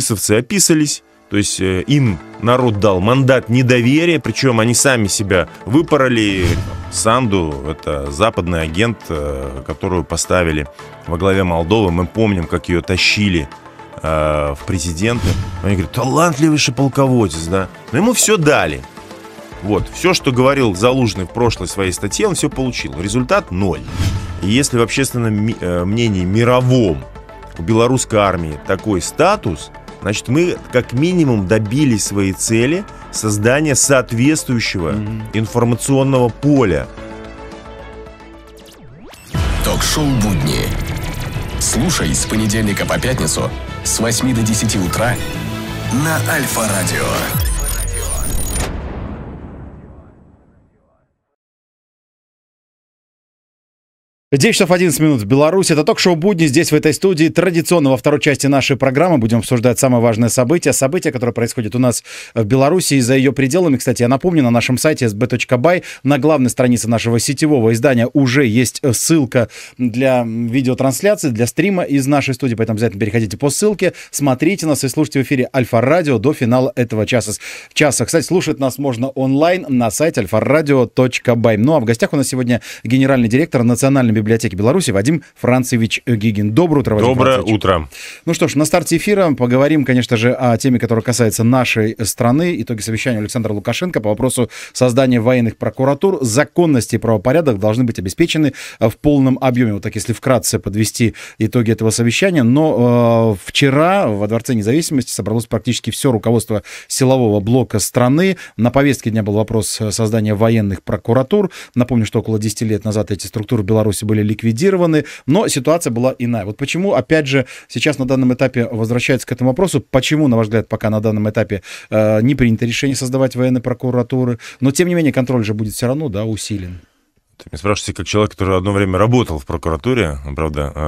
списовцы описались, то есть э, им народ дал мандат недоверия, причем они сами себя выпороли. Санду – это западный агент, э, которую поставили во главе Молдовы. Мы помним, как ее тащили э, в президенты. Они говорят, талантливейший полководец, да. Но ему все дали. Вот, все, что говорил Залужный в прошлой своей статье, он все получил. Результат – ноль. И если в общественном мнении мировом у белорусской армии такой статус – Значит, мы как минимум добились своей цели создания соответствующего mm-hmm. информационного поля. Ток-шоу «Будни». Слушай с понедельника по пятницу с 8 до 10 утра на Альфа-радио. 9 часов 11 минут в Беларуси. Это ток-шоу «Будни». Здесь, в этой студии, традиционно во второй части нашей программы будем обсуждать самое важное событие. Событие, которое происходит у нас в Беларуси и за ее пределами. Кстати, я напомню, на нашем сайте sb.by на главной странице нашего сетевого издания уже есть э, ссылка для видеотрансляции, для стрима из нашей студии. Поэтому обязательно переходите по ссылке, смотрите нас и слушайте в эфире Альфа-Радио до финала этого часа. часа. Кстати, слушать нас можно онлайн на сайте alfaradio.by. Ну а в гостях у нас сегодня генеральный директор национальной библиотеки Беларуси Вадим Францевич Гигин. Доброе утро, Вадим Доброе Францевич. утро. Ну что ж, на старте эфира поговорим, конечно же, о теме, которая касается нашей страны. Итоги совещания Александра Лукашенко по вопросу создания военных прокуратур. Законности, и правопорядок должны быть обеспечены э, в полном объеме. Вот так, если вкратце подвести итоги этого совещания. Но э, вчера во Дворце независимости собралось практически все руководство силового блока страны. На повестке дня был вопрос э, создания военных прокуратур. Напомню, что около 10 лет назад эти структуры в Беларуси были ликвидированы, но ситуация была иная. Вот почему, опять же, сейчас на данном этапе возвращается к этому вопросу, почему, на ваш взгляд, пока на данном этапе э, не принято решение создавать военной прокуратуры, но, тем не менее, контроль же будет все равно, да, усилен. Ты меня спрашиваете, как человек, который одно время работал в прокуратуре, правда, э,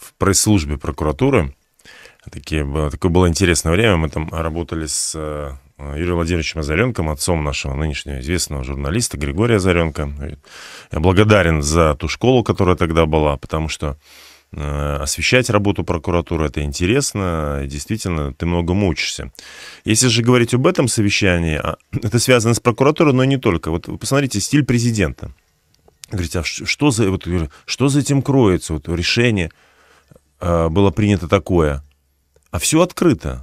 в пресс-службе прокуратуры, Такие, такое было интересное время. Мы там работали с э, Э, Юрием Владимировичем Озаренком, отцом нашего нынешнего известного журналиста Григория Озаренко. Я благодарен за ту школу, которая тогда была, потому что э, освещать работу прокуратуры, это интересно, действительно, ты много учишься. Если же говорить об этом совещании, а, это связано с прокуратурой, но не только. Вот вы посмотрите, стиль президента. Говорите, а что за, вот, э, что за этим кроется? Вот решение было принято такое. А все открыто.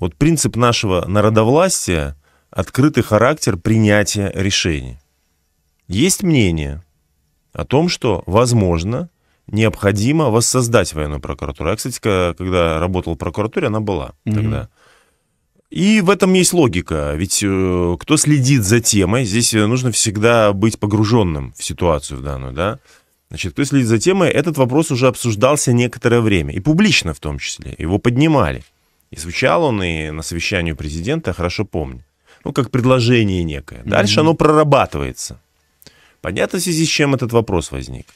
Вот принцип нашего народовластия – открытый характер принятия решений. Есть мнение о том, что, возможно, необходимо воссоздать военную прокуратуру. Я, кстати, когда работал в прокуратуре, она была mm-hmm. тогда. И в этом есть логика, ведь э, кто следит за темой, здесь э, нужно всегда быть погруженным в ситуацию в данную, да. Значит, кто следит за темой, этот вопрос уже обсуждался некоторое время, и публично в том числе, его поднимали. И звучал он и на совещании у президента, хорошо помню. Ну, как предложение некое. Дальше mm-hmm. оно прорабатывается. Понятно, в связи с чем этот вопрос возник.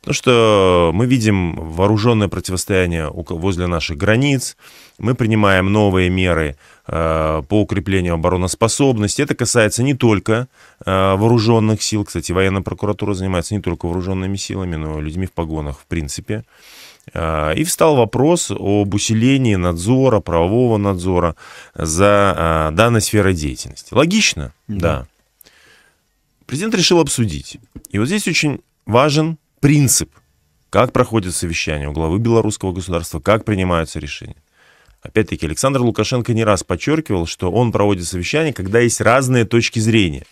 Потому что мы видим вооруженное противостояние возле наших границ, мы принимаем новые меры э, по укреплению обороноспособности. Это касается не только э, вооруженных сил, кстати, военная прокуратура занимается не только вооруженными силами, но и людьми в погонах в принципе. А, и встал вопрос об усилении надзора, правового надзора за а, данной сферой деятельности. Логично, mm да. Президент решил обсудить. И вот здесь очень важен принцип, как проходит совещание у главы белорусского государства, как принимаются решения. Опять-таки, Александр Лукашенко не раз подчеркивал, что он проводит совещание, когда есть разные точки зрения.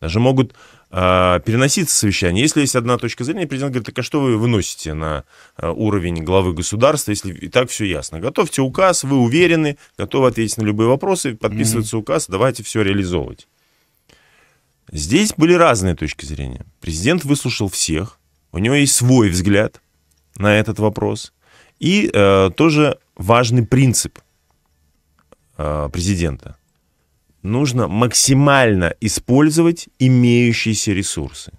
Даже могут э, переноситься совещание. Если есть одна точка зрения, президент говорит, так а что вы выносите на э, уровень главы государства, если и так все ясно? Готовьте указ, вы уверены, готовы ответить на любые вопросы, подписывается mm-hmm. указ, давайте все реализовывать. Здесь были разные точки зрения. Президент выслушал всех, у него есть свой взгляд на этот вопрос. И э, тоже важный принцип э, президента нужно максимально использовать имеющиеся ресурсы.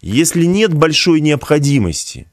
Если нет большой необходимости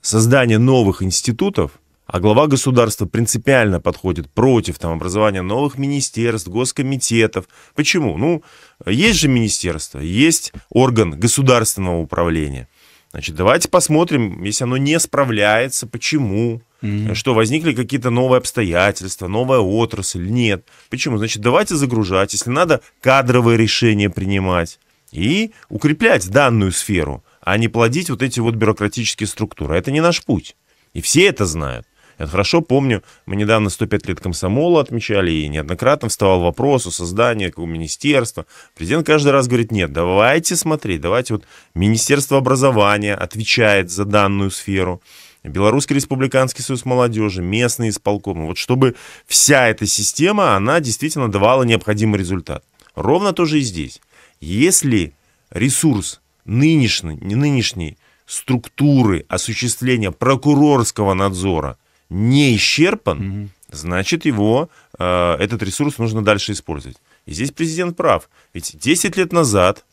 создания новых институтов, а глава государства принципиально подходит против там, образования новых министерств, госкомитетов. Почему? Ну, есть же министерство, есть орган государственного управления. Значит, давайте посмотрим, если оно не справляется, почему, mm-hmm. что возникли какие-то новые обстоятельства, новая отрасль, нет. Почему? Значит, давайте загружать, если надо, кадровые решения принимать и укреплять данную сферу, а не плодить вот эти вот бюрократические структуры. Это не наш путь. И все это знают. Я хорошо помню, мы недавно 105 лет комсомола отмечали, и неоднократно вставал вопрос о создании какого министерства. Президент каждый раз говорит, нет, давайте смотреть, давайте вот Министерство образования отвечает за данную сферу. Белорусский республиканский союз молодежи, местные исполкомы. Вот чтобы вся эта система, она действительно давала необходимый результат. Ровно то же и здесь. Если ресурс нынешний, нынешней структуры осуществления прокурорского надзора – не исчерпан, угу. значит его, э, этот ресурс нужно дальше использовать. И здесь президент прав. Ведь 10 лет назад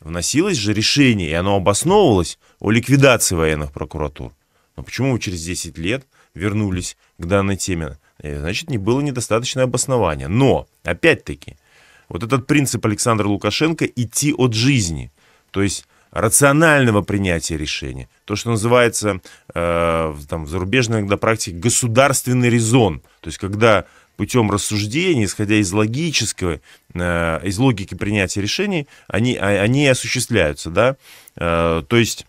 вносилось же решение, и оно обосновывалось о ликвидации военных прокуратур. Но почему вы через 10 лет вернулись к данной теме? Э, значит, не было недостаточное обоснования. Но, опять-таки, вот этот принцип Александра Лукашенко идти от жизни. То есть рационального принятия решения. То, что называется э, там, в зарубежной иногда практике государственный резон. То есть, когда путем рассуждений, исходя из логического, э, из логики принятия решений, они, а, они осуществляются, да. Э, то есть,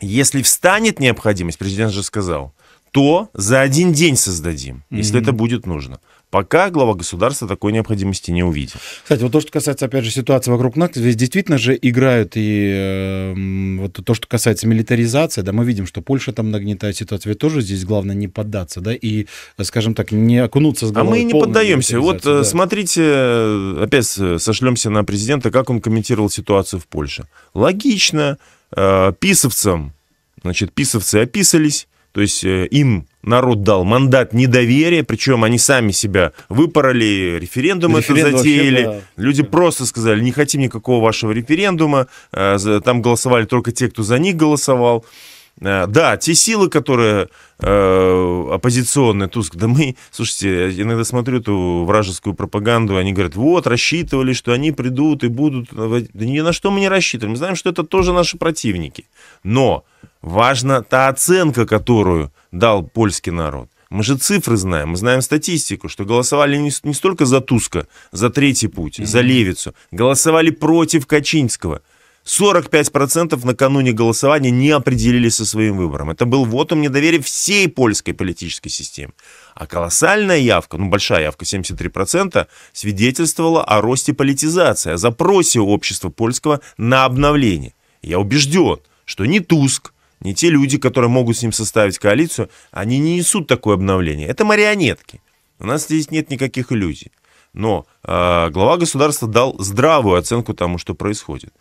если встанет необходимость, президент же сказал, то за один день создадим, mm-hmm. если это будет нужно. Пока глава государства такой необходимости не увидел. Кстати, вот то, что касается, опять же, ситуации вокруг НАТО, здесь действительно же играют и э, вот то, что касается милитаризации, да, мы видим, что Польша там нагнетает ситуацию, ведь тоже здесь главное не поддаться, да, и, скажем так, не окунуться с а головой. А мы не поддаемся. Вот э, да. смотрите, э, опять э, сошлемся на президента, как он комментировал ситуацию в Польше. Логично, э, писовцам, значит, писовцы описались, то есть э, им народ дал мандат недоверия, причем они сами себя выпороли, референдум, референдум это затеяли. Вообще, да. Люди да. просто сказали, не хотим никакого вашего референдума, э, там голосовали только те, кто за них голосовал. Э, да, те силы, которые э, оппозиционные, Туск, да мы, слушайте, я иногда смотрю эту вражескую пропаганду, они говорят, вот, рассчитывали, что они придут и будут, э, да ни на что мы не рассчитываем, мы знаем, что это тоже наши противники, но важна та оценка, которую дал польский народ. Мы же цифры знаем, мы знаем статистику, что голосовали не, не столько за Туска, за Третий путь, mm-hmm. за Левицу, голосовали против Качинского – 45% накануне голосования не определились со своим выбором. Это был вот вотум недоверия всей польской политической системы. А колоссальная явка, ну большая явка, 73%, свидетельствовала о росте политизации, о запросе общества польского на обновление. Я убежден, что не Туск, не те люди, которые могут с ним составить коалицию, они не несут такое обновление. Это марионетки. У нас здесь нет никаких иллюзий. Но э, глава государства дал здравую оценку тому, что происходит.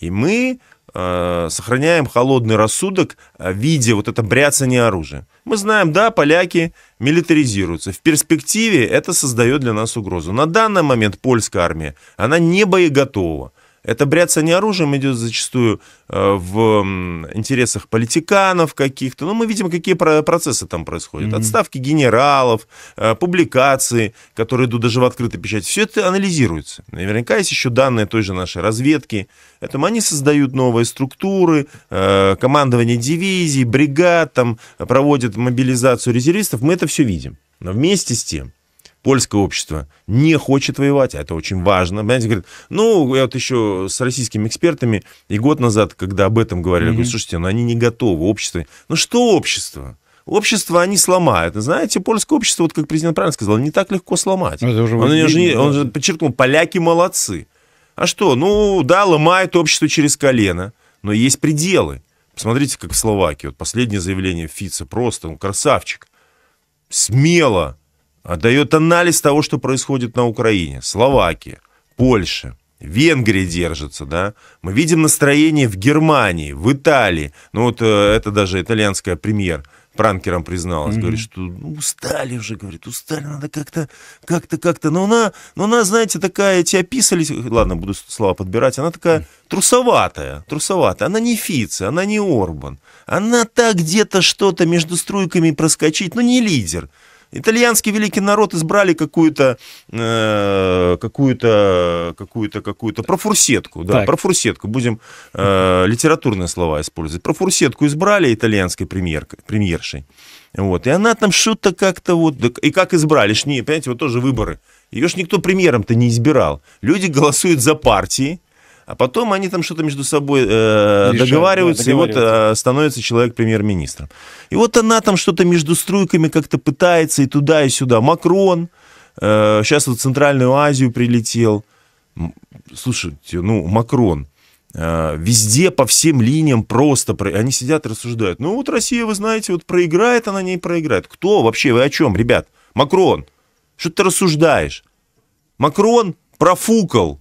И мы э, сохраняем холодный рассудок, э, видя вот это бряцание оружия. Мы знаем, да, поляки милитаризируются. В перспективе это создает для нас угрозу. На данный момент польская армия, она не боеготова. Это бряцание оружием идет зачастую э, в интересах политиканов каких-то. Ну, мы видим, какие процессы там происходят. Mm-hmm. Отставки генералов, э, публикации, которые идут даже в открытой печати. Все это анализируется. Наверняка есть еще данные той же нашей разведки. Поэтому они создают новые структуры, э, командование дивизий, бригад, там проводят мобилизацию резервистов. Мы это все видим. Но вместе с тем, польское общество не хочет воевать, а это очень важно. Понимаете, говорит, ну, я вот еще с российскими экспертами и год назад, когда об этом говорили, mm-hmm. я говорю, слушайте, ну они не готовы, общество. Ну что общество? Общество они сломают. Знаете, польское общество, вот как президент правильно сказал, не так легко сломать. Это уже он, видно, же он же подчеркнул, поляки молодцы. А что? Ну, да, ломает общество через колено, но есть пределы. Посмотрите, как в Словакии. Вот последнее заявление Фица просто, он красавчик. Смело дает анализ того, что происходит на Украине. Словакия, Польша, Венгрия держится, да. Мы видим настроение в Германии, в Италии. Ну вот э, это даже итальянская премьер пранкером призналась, mm-hmm. говорит, что ну, устали уже, говорит, устали, надо как-то, как-то, как-то. Но она, но она, знаете, такая, тебя писали, ладно, буду слова подбирать, она такая трусоватая, трусоватая. Она не Фица, она не Орбан. Она так где-то что-то между струйками проскочить, но ну, не лидер. Итальянский великий народ избрали какую-то э, какую-то какую-то какую-то профурсетку, да, так. профурсетку. Будем э, литературные слова использовать. Профурсетку избрали итальянской премьеркой, премьершей. Вот. И она там что-то как-то вот... И как избрали, ж не, понимаете, вот тоже выборы. Ее ж никто премьером-то не избирал. Люди голосуют за партии, а потом они там что-то между собой э, Решают, договариваются, да, договариваются, и вот э, становится человек премьер-министром. И вот она там что-то между струйками как-то пытается и туда, и сюда. Макрон э, сейчас вот в Центральную Азию прилетел. Слушайте, ну, Макрон, э, Везде, по всем линиям просто... Про... Они сидят и рассуждают. Ну вот Россия, вы знаете, вот проиграет, она не проиграет. Кто вообще? Вы о чем, ребят? Макрон, что ты рассуждаешь? Макрон профукал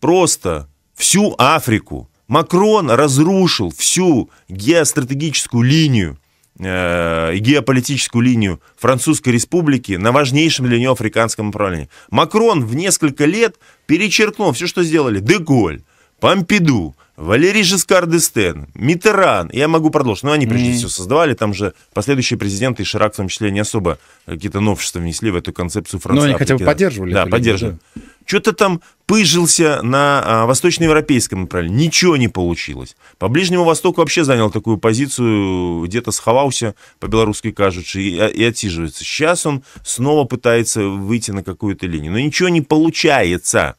просто всю Африку. Макрон разрушил всю геостратегическую линию э, геополитическую линию Французской Республики на важнейшем для нее африканском направлении. Макрон в несколько лет перечеркнул все, что сделали Деголь, Помпиду, Валерий Жескар Дестен, Митеран, я могу продолжить, но они прежде всего создавали, там же последующие президенты и Ширак в том числе не особо какие-то новшества внесли в эту концепцию Франции. Но они хотя бы поддерживали. Да, поддерживали. Да. Что-то там пыжился на а, восточноевропейском направлении. Ничего не получилось. По Ближнему Востоку вообще занял такую позицию, где-то сховался, по-белорусски кажучи, и, а, и отсиживается. Сейчас он снова пытается выйти на какую-то линию. Но ничего не получается.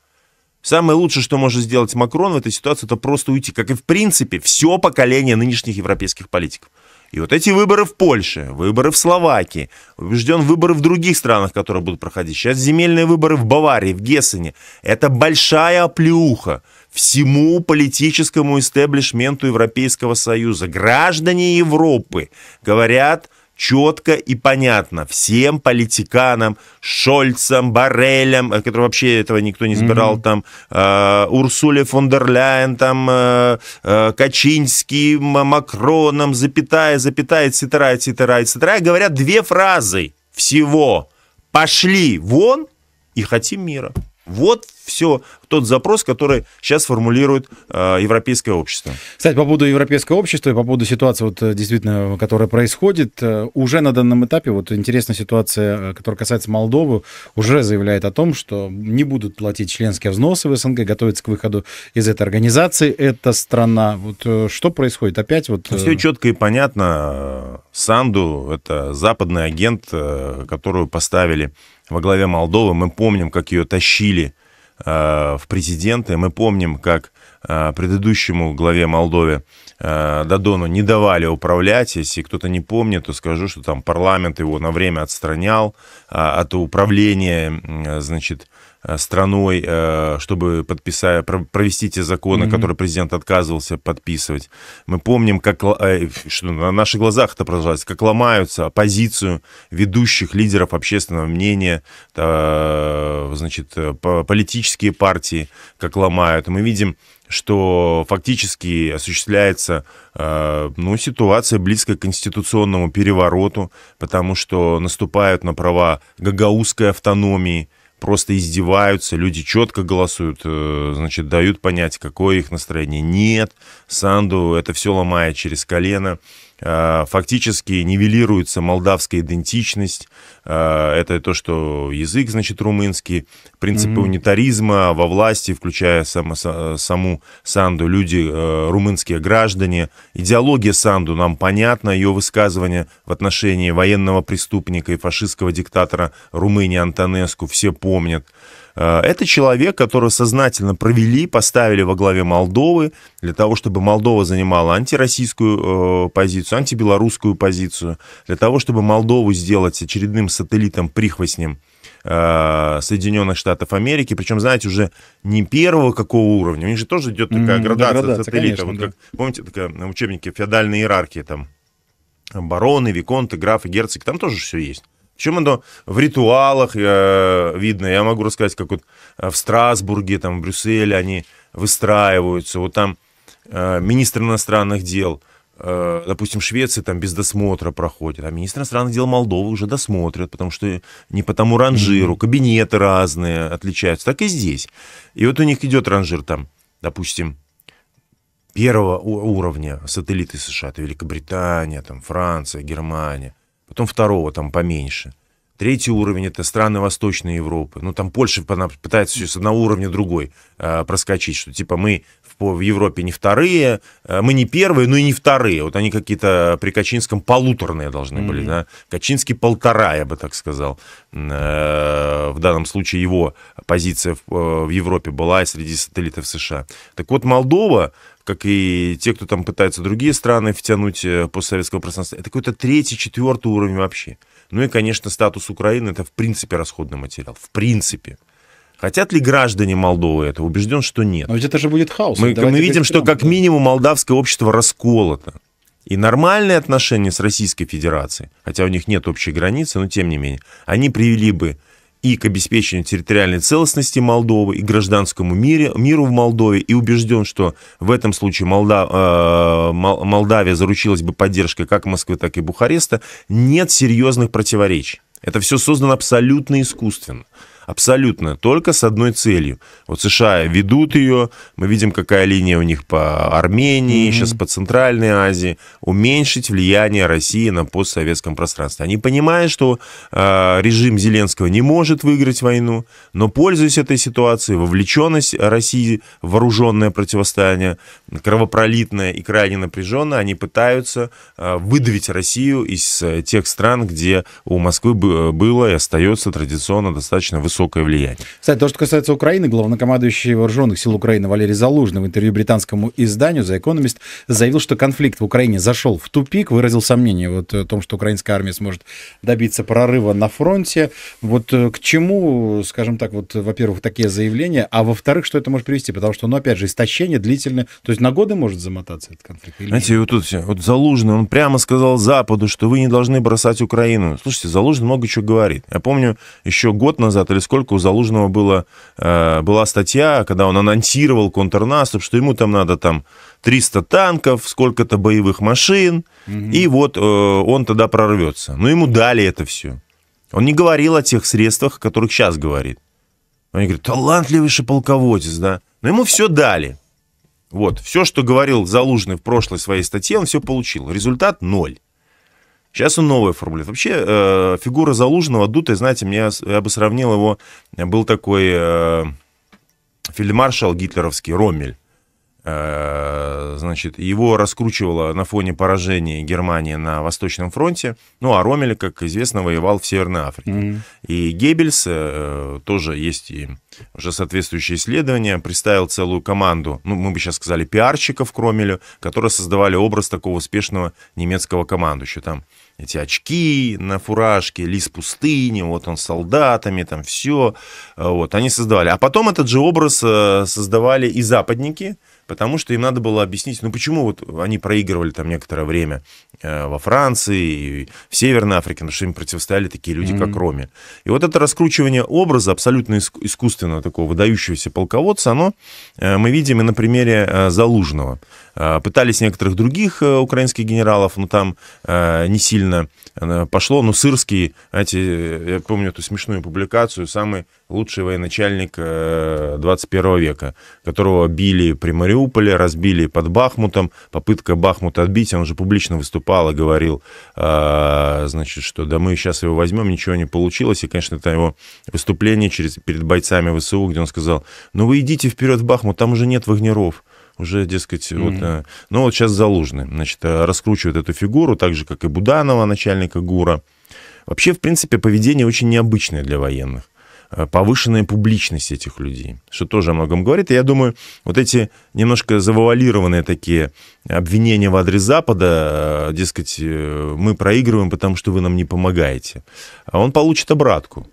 Самое лучшее, что может сделать Макрон в этой ситуации, это просто уйти, как и в принципе все поколение нынешних европейских политиков. И вот эти выборы в Польше, выборы в Словакии, убежден выборы в других странах, которые будут проходить. Сейчас земельные выборы в Баварии, в Гессене. Это большая оплеуха всему политическому истеблишменту Европейского Союза. Граждане Европы говорят четко и понятно всем политиканам, Шольцам, Барелям, э, которые вообще этого никто не сбирал, mm-hmm. там, э, Урсуле фон дер Ляйен, там, э, э Качинским, Макроном, запятая, запятая, etc., etc., etc., говорят две фразы всего. Пошли вон и хотим мира. Вот все тот запрос, который сейчас формулирует э, европейское общество. Кстати, по поводу европейского общества и по поводу ситуации, вот, э, действительно, которая происходит, э, уже на данном этапе, вот интересная ситуация, э, которая касается Молдовы, уже заявляет о том, что не будут платить членские взносы в СНГ, готовятся к выходу из этой организации. Эта страна, вот что происходит? Опять вот... Все четко и понятно. Санду, это западный агент, которую поставили во главе Молдовы, мы помним, как ее тащили Э, в президенты. Мы помним, как э, предыдущему главе Молдовы э, Дадону не давали управлять. Если кто-то не помнит, то скажу, что там парламент его на время отстранял от управления, значит, Э, страной, э, чтобы подписать, провести те законы, mm-hmm. которые президент отказывался подписывать. Мы помним, как э, что на наших глазах это продолжается, как ломаются оппозицию ведущих лидеров общественного мнения, значит, политические партии, как ломают. Мы видим что фактически осуществляется ну, ситуация близкая к конституционному перевороту, потому что наступают на права гагаузской автономии, просто издеваются, люди четко голосуют, э, значит, дают понять, какое их настроение. Нет, Санду это все ломает через колено. Э, фактически нивелируется молдавская идентичность. Э, это то, что язык, значит, румынский, принципы mm-hmm. унитаризма во власти, включая сам, саму Санду, люди, э, румынские граждане. Идеология Санду нам понятна, ее высказывания в отношении военного преступника и фашистского диктатора Румынии Антонеску все помнят. Э, это человек, которого сознательно провели, поставили во главе Молдовы для того, чтобы Молдова занимала антироссийскую э, позицию, антибелорусскую позицию, для того, чтобы Молдову сделать очередным сателлитом-прихвостнем э, Соединенных Штатов Америки, причем, знаете, уже не первого какого уровня, у них же тоже идет такая mm, градация, градация сателлита, конечно, вот как, помните, такая на учебнике феодальной иерархии там, бароны, виконты, графы, герцоги, там тоже все есть. Чем оно в ритуалах э, видно? Я могу рассказать, как вот э, в Страсбурге, там, в Брюсселе они выстраиваются. Вот там э, министр иностранных дел, э, допустим, Швеции там без досмотра проходит, а министр иностранных дел Молдовы уже досмотрят, потому что не по тому ранжиру, кабинеты разные отличаются. Так и здесь. И вот у них идет ранжир там, допустим, первого уровня сателлиты США, это Великобритания, там, Франция, Германия – потом второго там поменьше. Третий уровень — это страны Восточной Европы. Ну, там Польша пытается все с одного уровня другой э, проскочить, что типа мы в Европе не вторые, э, мы не первые, но и не вторые. Вот они какие-то при Качинском полуторные должны были. Mm-hmm. Да? Качинский полтора, я бы так сказал. Э, в данном случае его позиция в э, Европе была и среди сателлитов США. Так вот, Молдова как и те, кто там пытается другие страны втянуть постсоветского пространства, это какой-то третий, четвертый уровень вообще. Ну и, конечно, статус Украины – это, в принципе, расходный материал. В принципе. Хотят ли граждане Молдовы это? Убежден, что нет. Но ведь это же будет хаос. Мы, мы видим, что как минимум молдавское общество расколото. И нормальные отношения с Российской Федерацией, хотя у них нет общей границы, но тем не менее, они привели бы и к обеспечению территориальной целостности Молдовы, и гражданскому мире, миру в Молдове, и убежден, что в этом случае Молда, э, Молдавия заручилась бы поддержкой как Москвы, так и Бухареста, нет серьезных противоречий. Это все создано абсолютно искусственно. Абсолютно. Только с одной целью. Вот США ведут ее. Мы видим, какая линия у них по Армении, mm-hmm. сейчас по Центральной Азии. Уменьшить влияние России на постсоветском пространстве. Они понимают, что э, режим Зеленского не может выиграть войну, но пользуясь этой ситуацией, вовлеченность России в вооруженное противостояние, кровопролитное и крайне напряженное, они пытаются э, выдавить Россию из э, тех стран, где у Москвы э, было и остается традиционно достаточно высокое высокое влияние. Кстати, то, что касается Украины, главнокомандующий вооруженных сил Украины Валерий Залужный в интервью британскому изданию The Economist заявил, что конфликт в Украине зашел в тупик, выразил сомнение вот о э, том, что украинская армия сможет добиться прорыва на фронте. Вот э, к чему, скажем так, вот, во-первых, такие заявления, а во-вторых, что это может привести? Потому что, ну, опять же, истощение длительное, то есть на годы может замотаться этот конфликт? Или Знаете, нет? вот тут все, вот Залужный, он прямо сказал Западу, что вы не должны бросать Украину. Слушайте, Залужный много чего говорит. Я помню, еще год назад или сколько у Залужного было, э, была статья, когда он анонсировал контрнаступ, что ему там надо там 300 танков, сколько-то боевых машин, угу. и вот э, он тогда прорвется. Но ему дали это все. Он не говорил о тех средствах, о которых сейчас говорит. Они говорят, талантливейший полководец, да. Но ему все дали. Вот, все, что говорил Залужный в прошлой своей статье, он все получил. Результат ноль. Сейчас он новый формулирует. Вообще, э, фигура Залужного, дутая, знаете, меня я бы сравнил его, был такой э, фельдмаршал гитлеровский, Роммель. Э, значит, его раскручивало на фоне поражения Германии на Восточном фронте. Ну, а Роммель, как известно, воевал в Северной Африке. Mm-hmm. И Геббельс, э, тоже есть и уже соответствующие исследования, представил целую команду, ну, мы бы сейчас сказали, пиарщиков к Ромелю, которые создавали образ такого успешного немецкого командующего. Там эти очки на фуражке, лис пустыни, вот он с солдатами, там все. Э, вот, они создавали. А потом этот же образ э, создавали и западники, потому что им надо было объяснить, ну почему вот они проигрывали там некоторое время э, во Франции и в Северной Африке, потому что им противостояли такие люди, mm-hmm. как Роме. И вот это раскручивание образа абсолютно искусственного такого выдающегося полководца, оно мы видим и на примере Залужного. Э, пытались некоторых других э, украинских генералов, но там э, не сильно пошло. Но Сырский, знаете, я помню эту смешную публикацию, самый лучший военачальник 21 века, которого били при Мариуполе, разбили под Бахмутом, попытка Бахмута отбить, он же публично выступал и говорил, значит, что да мы сейчас его возьмем, ничего не получилось, и, конечно, это его выступление через, перед бойцами ВСУ, где он сказал, ну вы идите вперед в Бахмут, там уже нет вагнеров, уже, дескать, mm-hmm. вот... Э, ну, вот сейчас Залужный, значит, э, раскручивает эту фигуру, так же, как и Буданова, начальника ГУРа. Вообще, в принципе, поведение очень необычное для военных э, повышенная публичность этих людей, что тоже о многом говорит. И я думаю, вот эти немножко завуалированные такие обвинения в адрес Запада, дескать, мы проигрываем, потому что вы нам не помогаете, а он получит обратку.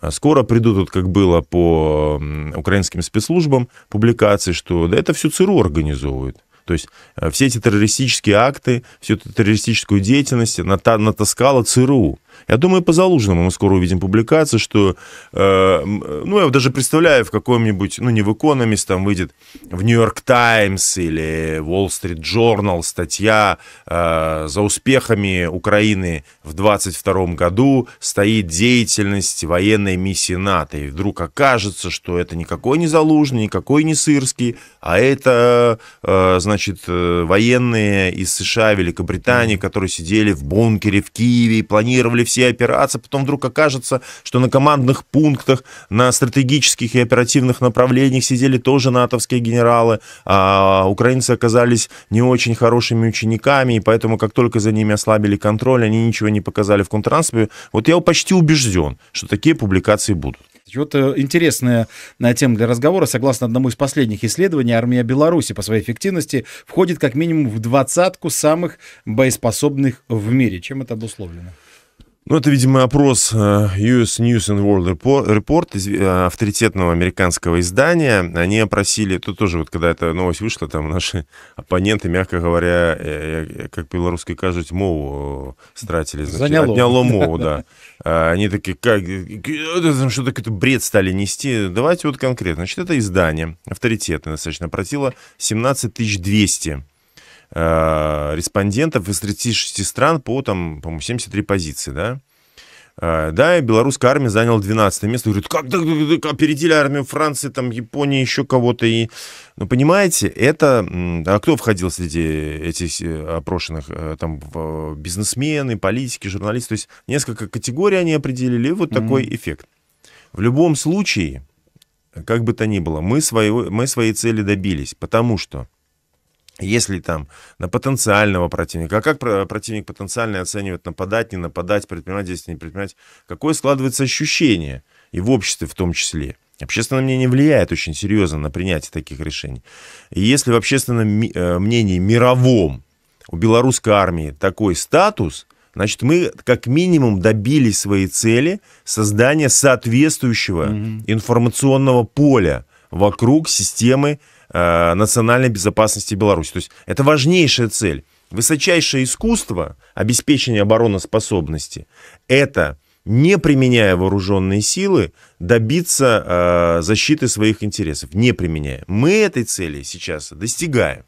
А скоро придут, вот как было по украинским спецслужбам публикации, что да это все ЦРУ организовывает. То есть э, все эти террористические акты, всю эту террористическую деятельность натаскала ЦРУ. Я думаю, по Залужному мы скоро увидим публикацию, что, э, ну, я даже представляю, в каком-нибудь, ну, не в «Экономист», там выйдет в «Нью-Йорк Таймс» или «Wall Street Journal» статья э, «За успехами Украины в 22 году стоит деятельность военной миссии НАТО». И вдруг окажется, что это никакой не Залужный, никакой не Сырский, а это, э, значит, э, военные из США, Великобритании, которые сидели в бункере в Киеве и планировали все операции, потом вдруг окажется, что на командных пунктах, на стратегических и оперативных направлениях сидели тоже натовские генералы, а украинцы оказались не очень хорошими учениками, и поэтому как только за ними ослабили контроль, они ничего не показали в контрнаступе. Вот я почти убежден, что такие публикации будут. Вот э, интересная э, тема для разговора. Согласно одному из последних исследований, армия Беларуси по своей эффективности входит как минимум в двадцатку самых боеспособных в мире. Чем это обусловлено? Ну, это, видимо, опрос э, US News and World Report, э, авторитетного американского издания. Они опросили, тут тоже вот когда эта новость вышла, там наши оппоненты, мягко говоря, э, как белорусские кажут, мову стратили. Значит, Заняло. Отняло мову, да. А они такие, как, что-то какой-то бред стали нести. Давайте вот конкретно. Значит, это издание авторитетное достаточно опросило 17 200 э, респондентов из 36 стран по, там, по 73 позиции, да? Э, да, и белорусская армия заняла 12 место. Говорит, как да, да, да, опередили армию Франции, там, Японии, еще кого-то. И... Ну, понимаете, это... А кто входил среди этих э, опрошенных? Э, там э, бизнесмены, политики, журналисты. То есть несколько категорий они определили. И вот mm-hmm. такой эффект. В любом случае, как бы то ни было, мы, свои мы своей цели добились, потому что если там на потенциального противника, а как противник потенциальный оценивает нападать, не нападать, предпринимать действия, не предпринимать, какое складывается ощущение, и в обществе в том числе. Общественное мнение влияет очень серьезно на принятие таких решений. И если в общественном э, мнении мировом у белорусской армии такой статус, значит, мы как минимум добились своей цели создания соответствующего mm-hmm. информационного поля вокруг системы э, национальной безопасности Беларуси. То есть это важнейшая цель. Высочайшее искусство обеспечения обороноспособности – это не применяя вооруженные силы, добиться э, защиты своих интересов, не применяя. Мы этой цели сейчас достигаем.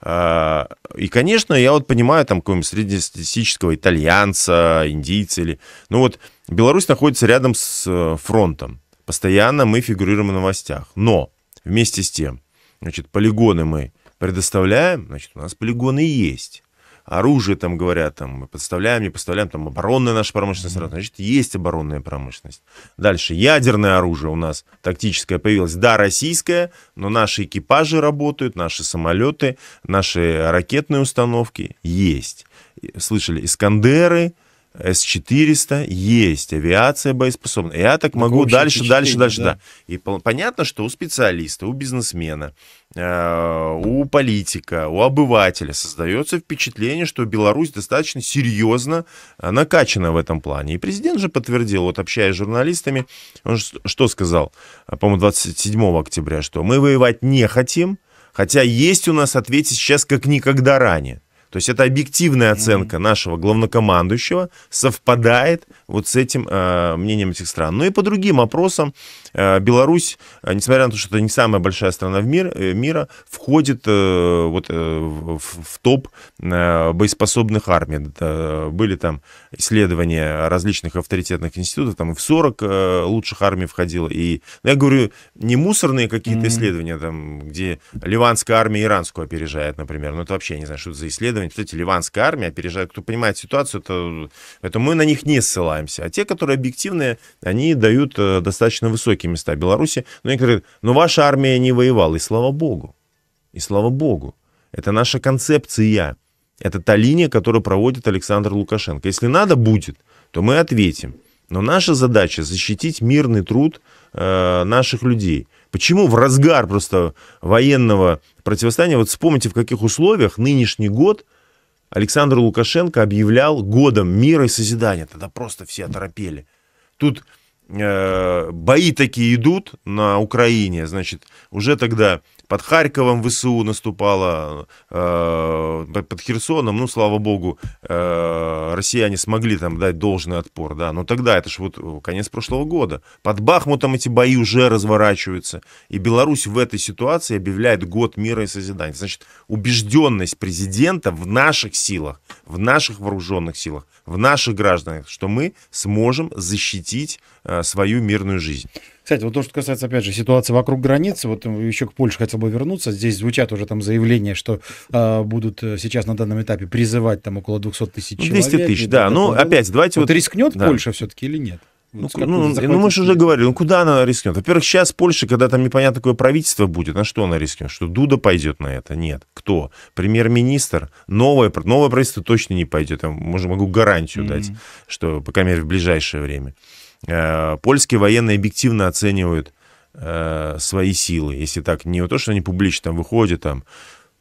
Э, и, конечно, я вот понимаю там какого-нибудь среднестатистического итальянца, индийца или... Ну вот Беларусь находится рядом с э, фронтом. Постоянно мы фигурируем в новостях. Но вместе с тем Значит, полигоны мы предоставляем, значит, у нас полигоны есть. Оружие там, говорят, там, мы подставляем, не подставляем, там, оборонная наша промышленность, mm-hmm. значит, есть оборонная промышленность. Дальше, ядерное оружие у нас тактическое появилось, да, российское, но наши экипажи работают, наши самолеты, наши ракетные установки есть. Слышали, Искандеры, с-400 есть, авиация боеспособная. Я так, так могу дальше, с дальше, дальше, да. да. И понятно, что у специалиста, у бизнесмена, э, у политика, у обывателя создается впечатление, что Беларусь достаточно серьезно э, накачана в этом плане. И президент же подтвердил, вот общаясь с журналистами, он что сказал, э, по-моему, 27 октября, что мы воевать не хотим, хотя есть у нас ответить сейчас как никогда ранее. То есть это объективная оценка нашего главнокомандующего совпадает вот с этим э, мнением этих стран. Ну и по другим опросам э, Беларусь, э, несмотря на то, что это не самая большая страна в мир, э, мира, входит э, вот, э, в, в топ э, боеспособных армий. Это, были там исследования различных авторитетных институтов, там и в 40 э, лучших армий входило. И, ну, я говорю, не мусорные какие-то исследования, там, где ливанская армия иранскую опережает, например. Ну это вообще, я не знаю, что это за исследование уровень, вот ливанская армия опережает, кто понимает ситуацию, это, это мы на них не ссылаемся. А те, которые объективные, они дают э, достаточно высокие места Беларуси. Но некоторые, говорят, но «Ну, ваша армия не воевала, и слава богу. И слава богу. Это наша концепция. Это та линия, которую проводит Александр Лукашенко. Если надо будет, то мы ответим. Но наша задача защитить мирный труд э, наших людей. Почему в разгар просто военного противостояния, вот вспомните, в каких условиях нынешний год Александр Лукашенко объявлял годом мира и созидания. Тогда просто все оторопели. Тут Э, бои такие идут на Украине, значит, уже тогда под Харьковом ВСУ наступала, э, под Херсоном, ну, слава богу, э, россияне смогли там дать должный отпор, да, но тогда, это же вот конец прошлого года, под Бахмутом эти бои уже разворачиваются, и Беларусь в этой ситуации объявляет год мира и созидания, значит, убежденность президента в наших силах, в наших вооруженных силах, в наших гражданах, что мы сможем защитить э, свою мирную жизнь. Кстати, вот то, что касается, опять же, ситуации вокруг границы, вот э, еще к Польше хотел бы вернуться. Здесь звучат уже там заявления, что э, будут э, сейчас на данном этапе призывать там около 200 тысяч 200 ну, человек. 200 тысяч, да. Ну, опять, давайте вот... вот рискнет да. Польша все-таки или нет? Ну, ну, ну, ну, ну, мы же уже говорили, ну куда она рискнет? Во-первых, сейчас Польша, когда там непонятно какое правительство будет, на что она рискнет? Что Дуда пойдет на это? Нет. Кто? Премьер-министр? Новое, новое правительство точно не пойдет. Я может, могу гарантию mm-hmm. дать, что, по крайней мере, в ближайшее время. Э, польские военные объективно оценивают э, свои силы, если так, не то, что они публично там выходят, там,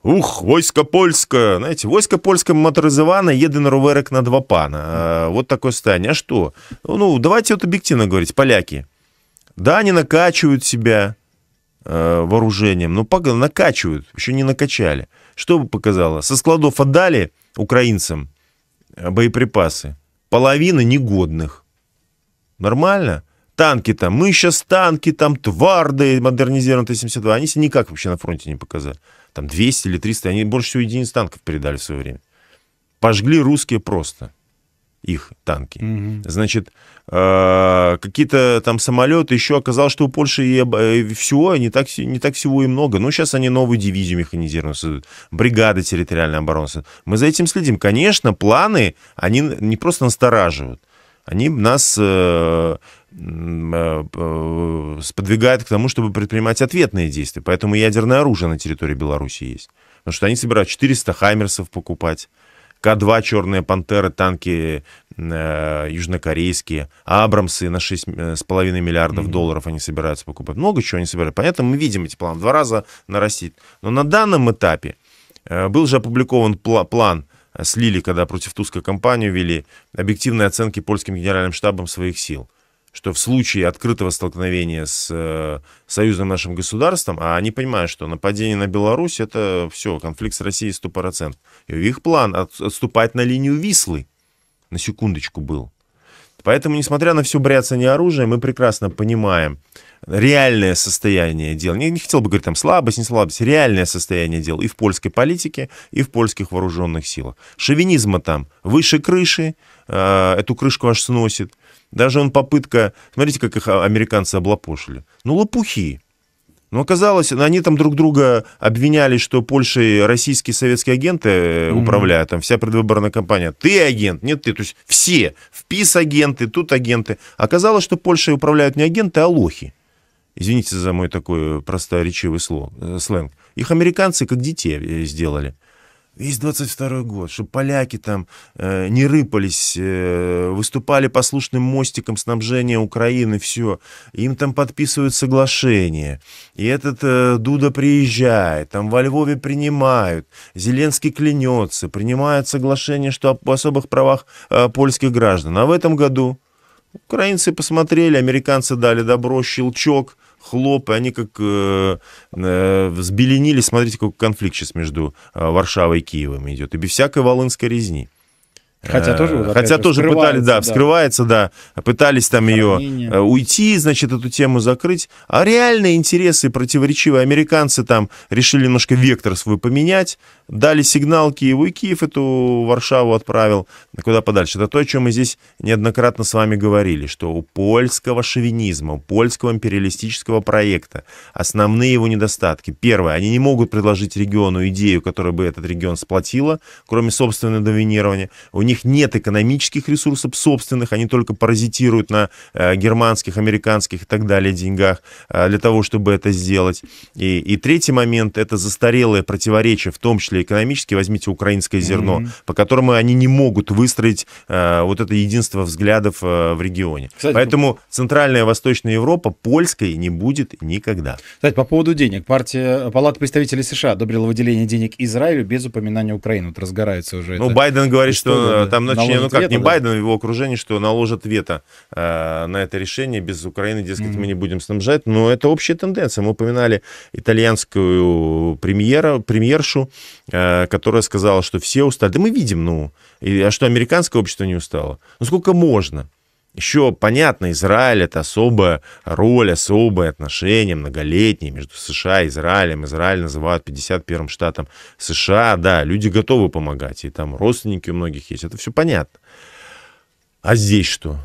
Ух, войско польское. Знаете, войско польское моторизовано, еде на роверик на два пана. А, вот такое состояние. А что? Ну, давайте вот объективно говорить, поляки. Да, они накачивают себя э, вооружением, но ну, пока накачивают, еще не накачали. Что бы показало? Со складов отдали украинцам а, боеприпасы. Половина негодных. Нормально? Танки там, мы сейчас танки там, тварды модернизированные Т-72, они себя никак вообще на фронте не показали там 200 или 300, они больше всего единиц танков передали в свое время. Пожгли русские просто их танки. Угу. Значит, э, какие-то там самолеты, еще оказалось, что у Польши и, э, и всего, не так, не так всего и много. Но сейчас они новую дивизию механизированную создают, бригады территориальной обороны. Мы за этим следим. Конечно, планы, они не просто настораживают, они нас... Э, Э, э, сподвигает к тому, чтобы предпринимать ответные действия. Поэтому ядерное оружие на территории Беларуси есть. Потому что они собирают 400 «Хаймерсов» покупать, К-2 «Черные пантеры», танки э, южнокорейские, «Абрамсы» на 6,5 э, миллиардов mm-hmm. долларов они собираются покупать. Много чего они собирают. Понятно, мы видим эти планы. Два раза нарастить. Но на данном этапе э, был же опубликован пла- план слили, когда против Туска кампанию вели, объективные оценки польским генеральным штабом своих сил что в случае открытого столкновения с э, союзным нашим государством, а они понимают, что нападение на Беларусь это все, конфликт с Россией 100%. И их план от, отступать на линию Вислы на секундочку был. Поэтому, несмотря на все бряцание оружия, мы прекрасно понимаем реальное состояние дел. Не, не хотел бы говорить там слабость, не слабость, реальное состояние дел и в польской политике, и в польских вооруженных силах. Шовинизма там выше крыши, э, эту крышку аж сносит – даже он попытка... Смотрите, как их а, американцы облапошили. Ну, лопухи. Но ну, оказалось, ну, они там друг друга обвиняли, что Польша и российские советские агенты э, управляют, там вся предвыборная кампания. Ты агент, нет ты. То есть все, в ПИС агенты, тут агенты. Оказалось, что Польшей управляют не агенты, а лохи. Извините за мой такой просторечивый слог, э, сленг. Их американцы как детей э, сделали. Весь 22 год, чтобы поляки там э, не рыпались, э, выступали послушным мостиком снабжения Украины, все. Им там подписывают соглашение. И этот э, Дуда приезжает, там во Львове принимают. Зеленский клянется, принимают соглашение, что об особых правах э, польских граждан. А в этом году украинцы посмотрели, американцы дали добро, щелчок – хлопы, они как э, э, взбеленились. Смотрите, какой конфликт сейчас между э, Варшавой и Киевом идет. И без всякой волынской резни. Хотя э, тоже, вот, хотя тоже пытались, да, да, вскрывается, да, пытались там Сомнение. ее э, уйти, значит, эту тему закрыть. А реальные интересы противоречивые. Американцы там решили немножко вектор свой поменять, дали сигнал Киеву, и Киев эту Варшаву отправил куда подальше. Это то, о чем мы здесь неоднократно с вами говорили, что у польского шовинизма, у польского империалистического проекта основные его недостатки. Первое, они не могут предложить региону идею, которая бы этот регион сплотила, кроме собственного доминирования. У них них нет экономических ресурсов собственных, они только паразитируют на э, германских, американских и так далее деньгах э, для того, чтобы это сделать. И, и третий момент – это застарелое противоречие, в том числе экономически, возьмите украинское зерно, mm-hmm. по которому они не могут выстроить э, вот это единство взглядов в регионе. Кстати, Поэтому Центральная Восточная Европа польской не будет никогда. Кстати, по поводу денег. Партия Палата представителей США одобрила выделение денег Израилю без упоминания Украины. Вот разгорается уже. Ну, это. Байден говорит, что, что Э, там начали, ну как, вето, не да? Байден, а его окружение, что наложат вето э, на это решение. Без Украины, дескать, mm-hmm. мы не будем снабжать. Но это общая тенденция. Мы упоминали итальянскую премьера, премьершу, э, которая сказала, что все устали. Да мы видим, ну, и, а что, американское общество не устало? Ну сколько можно? Еще понятно, Израиль — это особая роль, особые отношения многолетние между США и Израилем. Израиль называют 51-м штатом США. Да, люди готовы помогать, и там родственники у многих есть. Это все понятно. А здесь что?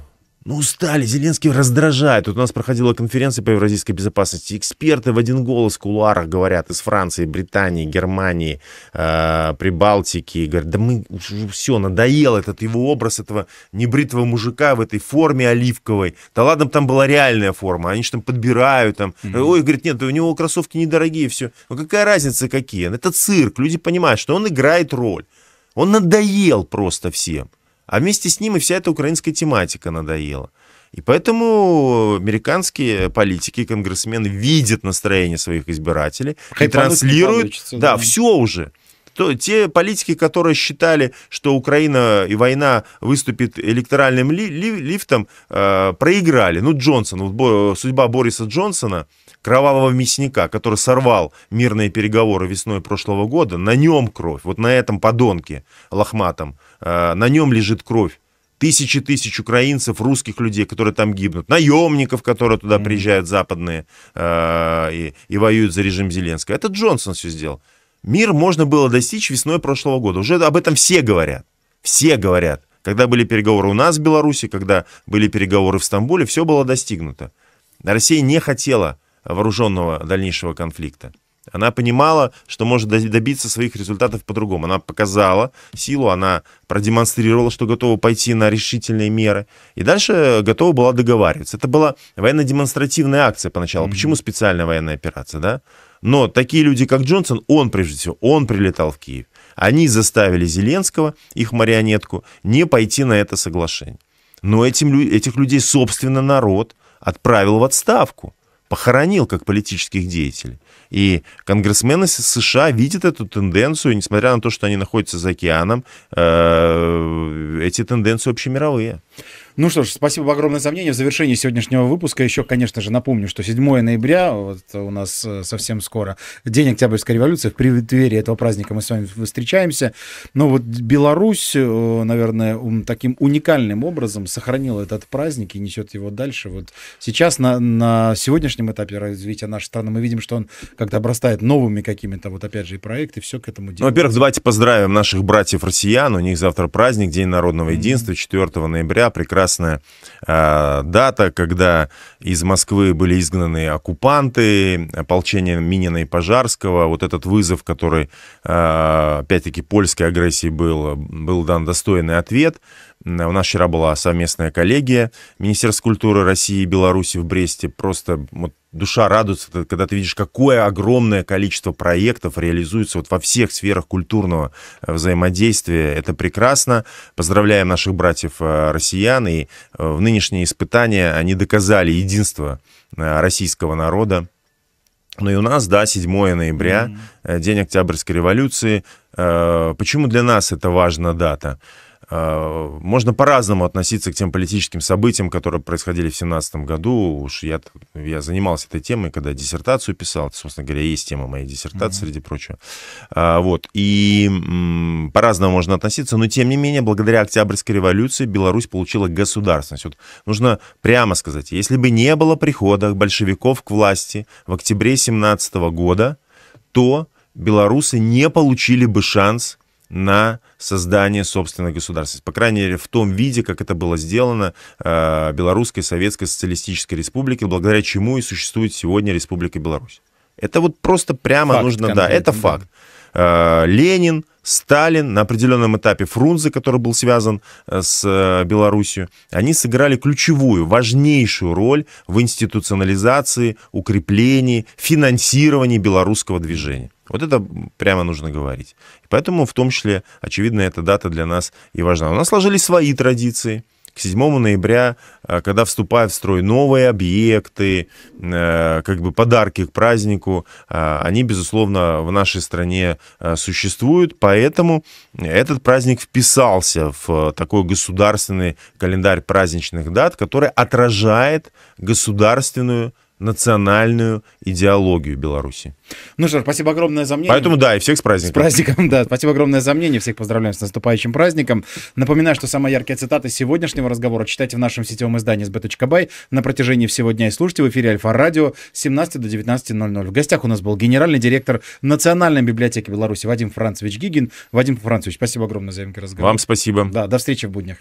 Ну, устали, Зеленский раздражает. Тут у нас проходила конференция по евразийской безопасности. Эксперты в один голос в кулуарах говорят из Франции, Британии, Германии, э, Прибалтики. Говорят, да мы уже все, надоел этот его образ, этого небритого мужика в этой форме оливковой. Да ладно, там была реальная форма, они же там подбирают. Там. Mm-hmm. Ой, говорит, нет, у него кроссовки недорогие, все. Ну какая разница какие? Это цирк, люди понимают, что он играет роль. Он надоел просто всем. А вместе с ним и вся эта украинская тематика надоела. И поэтому американские политики и конгрессмены видят настроение своих избирателей Хайпануть и транслируют да, да, все уже. То, те политики, которые считали, что Украина и война выступит электоральным ли, ли, лифтом, э, проиграли. Ну, Джонсон, вот, бо, судьба Бориса Джонсона, кровавого мясника, который сорвал мирные переговоры весной прошлого года, на нем кровь, вот на этом подонке лохматом, э, на нем лежит кровь тысячи тысяч украинцев, русских людей, которые там гибнут, наемников, которые туда приезжают западные э, и, и воюют за режим Зеленского. Это Джонсон все сделал. Мир можно было достичь весной прошлого года. Уже об этом все говорят. Все говорят. Когда были переговоры у нас в Беларуси, когда были переговоры в Стамбуле, все было достигнуто. Россия не хотела вооруженного дальнейшего конфликта. Она понимала, что может добиться своих результатов по-другому. Она показала силу, она продемонстрировала, что готова пойти на решительные меры. И дальше готова была договариваться. Это была военно-демонстративная акция поначалу. Mm-hmm. Почему специальная военная операция, да? Но такие люди, как Джонсон, он, прежде всего, он прилетал в Киев. Они заставили Зеленского, их марионетку, не пойти на это соглашение. Но этим, этих людей, собственно, народ отправил в отставку, похоронил как политических деятелей. И конгрессмены США видят эту тенденцию, несмотря на то, что они находятся за океаном, э, эти тенденции общемировые. Ну что ж, спасибо огромное за мнение. В завершении сегодняшнего выпуска еще, конечно же, напомню, что 7 ноября, вот у нас э, совсем скоро, День Октябрьской революции, в преддверии этого праздника мы с вами встречаемся. Но вот Беларусь, э, наверное, таким уникальным образом сохранила этот праздник и несет его дальше. Вот сейчас на, на сегодняшнем этапе развития нашей страны мы видим, что он как-то обрастает новыми какими-то, вот опять же, и проекты, все к этому делу. Ну, во-первых, давайте поздравим наших братьев-россиян, у них завтра праздник, День народного единства, 4 ноября прекрасная э, дата, когда из Москвы были изгнаны оккупанты, ополчение Минина и Пожарского. Вот этот вызов, который, э, опять-таки, польской агрессии был, был дан достойный ответ. У нас вчера была совместная коллегия Министерства культуры России и Беларуси в Бресте. Просто вот душа радуется, когда ты видишь, какое огромное количество проектов реализуется вот во всех сферах культурного э, взаимодействия. Это прекрасно. Поздравляем наших братьев э, россиян. И э, в нынешние испытания они доказали единство российского народа. Ну и у нас, да, 7 ноября, mm-hmm. день Октябрьской революции. Почему для нас это важна дата? А, можно по-разному относиться к тем политическим событиям, которые происходили в 2017 году. Уж я, я занимался этой темой, когда диссертацию писал. Это, собственно говоря, есть тема моей диссертации, mm-hmm. среди прочего. А, вот. И по-разному можно относиться. Но, тем не менее, благодаря Октябрьской революции Беларусь получила государственность. Вот нужно прямо сказать, если бы не было прихода большевиков к власти в октябре 2017 года, то белорусы не получили бы шанс на создание собственной государства, По крайней мере, в том виде, как это было сделано э, Белорусской Советской Социалистической Республике, благодаря чему и существует сегодня Республика Беларусь. Это вот просто прямо факт нужно, да, это факт. Э, Ленин, Сталин, на определенном этапе Фрунзе, который был связан э, с э, Белоруссией, они сыграли ключевую, важнейшую роль в институционализации, укреплении, финансировании белорусского движения. Вот это прямо нужно говорить. И поэтому, в том числе, очевидно, эта дата для нас и важна. У нас сложились свои традиции. К 7 ноября, э, когда вступают в строй новые объекты, э, как бы подарки к празднику, э, они, безусловно, в нашей стране существуют, поэтому этот праздник вписался в такой государственный календарь праздничных дат, который отражает государственную национальную идеологию Беларуси. Ну что ж, спасибо огромное за мнение. Поэтому да, и всех с праздником. С праздником, да. Спасибо огромное за мнение. Всех поздравляем с наступающим праздником. Напоминаю, что самые яркие цитаты сегодняшнего разговора читайте в нашем сетевом издании sb.by на протяжении всего дня и слушайте в эфире Альфа-Радио с 17 до 19.00. В гостях у нас был генеральный директор Национальной библиотеки Беларуси Вадим Францевич Гигин. Вадим Францевич, спасибо огромное за яркий разговор. Вам спасибо. Да, до встречи в буднях.